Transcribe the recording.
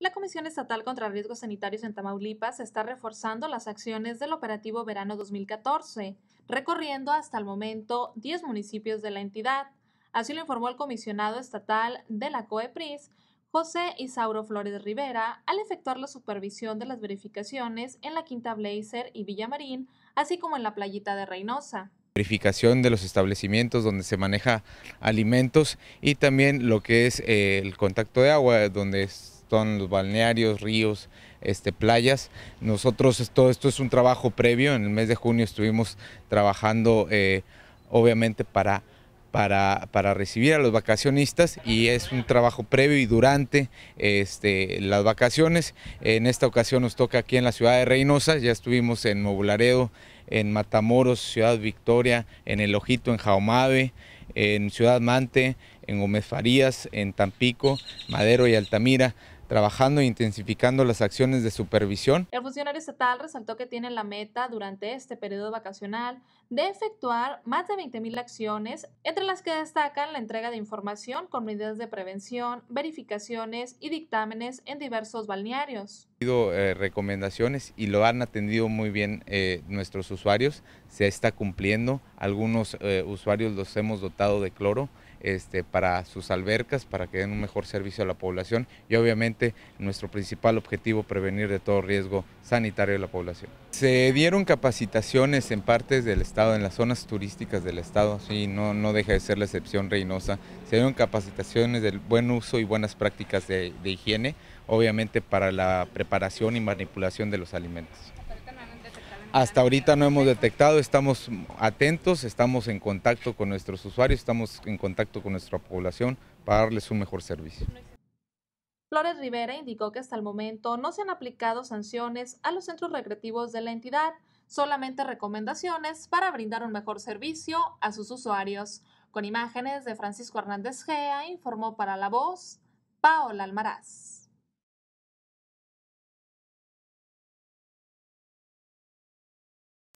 La Comisión Estatal contra Riesgos Sanitarios en Tamaulipas está reforzando las acciones del operativo Verano 2014, recorriendo hasta el momento 10 municipios de la entidad. Así lo informó el comisionado estatal de la COEPRIS, José Isauro Flores Rivera, al efectuar la supervisión de las verificaciones en la Quinta Blazer y Villa Marín, así como en la playita de Reynosa verificación de los establecimientos donde se maneja alimentos y también lo que es eh, el contacto de agua, donde es ...están los balnearios, ríos, este, playas. Nosotros, todo esto es un trabajo previo, en el mes de junio estuvimos trabajando eh, obviamente para para, para, recibir a los vacacionistas y es un trabajo previo y durante este, las vacaciones. En esta ocasión nos toca aquí en la ciudad de Reynosa, ya estuvimos en Mobularedo, en Matamoros, Ciudad Victoria, en El Ojito, en Jaumave, en Ciudad Mante, en Gómez Farías, en Tampico, Madero y Altamira trabajando e intensificando las acciones de supervisión. El funcionario estatal resaltó que tiene la meta durante este periodo vacacional de efectuar más de 20.000 acciones, entre las que destacan la entrega de información con medidas de prevención, verificaciones y dictámenes en diversos balnearios. Han eh, recomendaciones y lo han atendido muy bien eh, nuestros usuarios, se está cumpliendo algunos eh, usuarios los hemos dotado de cloro este, para sus albercas, para que den un mejor servicio a la población y obviamente nuestro principal objetivo, prevenir de todo riesgo sanitario a la población. Se dieron capacitaciones en partes del estado, en las zonas turísticas del estado, no, deja de ser la excepción Reynosa, se dieron capacitaciones del buen uso y buenas prácticas de higiene, obviamente para la preparación y manipulación de los alimentos. Hasta ahorita no hemos detectado, estamos atentos, estamos en contacto con nuestros usuarios, estamos en contacto con nuestra población para darles un mejor servicio. Flores Rivera indicó que hasta el momento no se han aplicado sanciones a los centros recreativos de la entidad, solamente recomendaciones para brindar un mejor servicio a sus usuarios. Con imágenes de Francisco Hernández Gea, informó para La Voz, Paola Almaraz.